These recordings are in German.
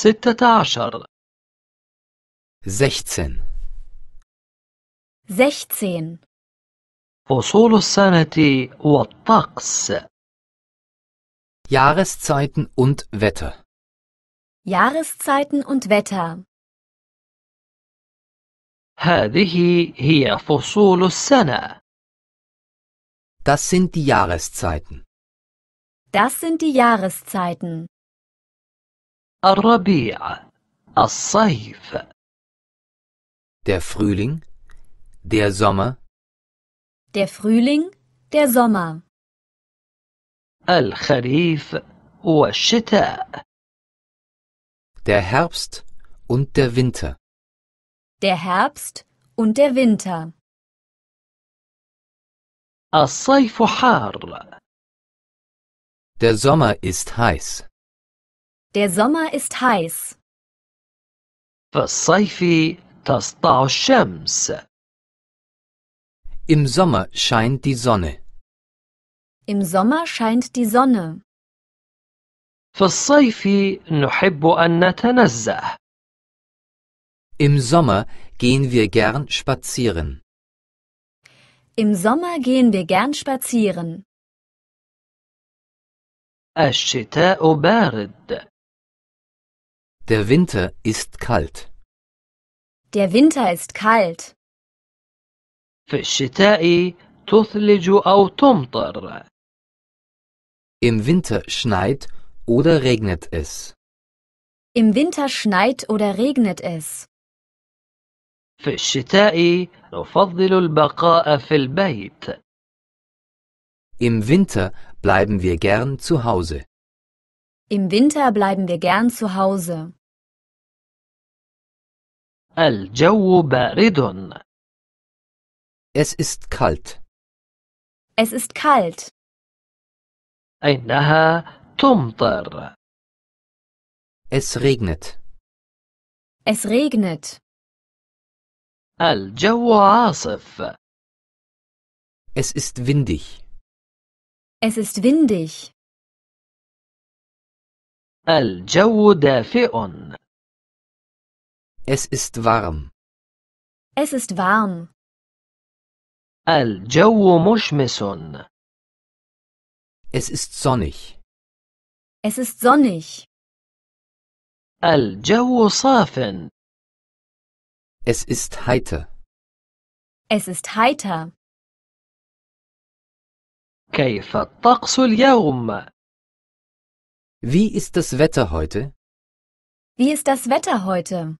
ستة عشر سechzehn سechzehn فصول السنة والطقس Jahreszeiten und Wetter Jahreszeiten und Wetter هذه هي فصول السنة Das sind die Jahreszeiten. Das sind die Jahreszeiten. الربيع الصيف Der Frühling, der Sommer. Der Frühling, der Sommer. الخريف والشتاء Der Herbst und der Winter. Der Herbst und der Winter. الصيف حار Der Sommer ist heiß. Der Sommer ist heiß. فالصيف تسطع الشمس. Im Sommer scheint die Sonne. Im Sommer scheint die Sonne. فالصيف نحب أن نتنزه. Im Sommer gehen wir gern spazieren. Im Sommer gehen wir gern spazieren. الشتاء بارد. Der Winter ist kalt. Der Winter ist kalt. Im Winter schneit oder regnet es. Im Winter schneit oder regnet es. في الشتاء نفضل البقاء في البيت. Im Winter bleiben wir gern zu Hause. Im Winter bleiben wir gern zu Hause. الجو بارد. Es ist kalt. Es ist kalt. إنها تمطر. Es regnet. Es regnet. الجو عاصف. Es ist windig. Es ist windig. الجو دافئ. Es ist warm. Es ist warm. الجو مشمس. Es ist sonnig. Es ist sonnig. الجو صاف. Es ist heiter. Es ist heiter. كيف Wie ist das Wetter heute? Wie ist das Wetter heute?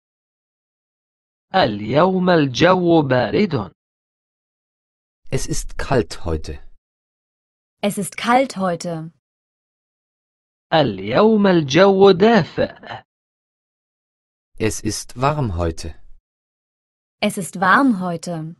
اليوم الجو بارد. Es ist kalt heute. Es ist kalt heute. اليوم الجو دافئ. Es ist warm heute. Es ist warm heute.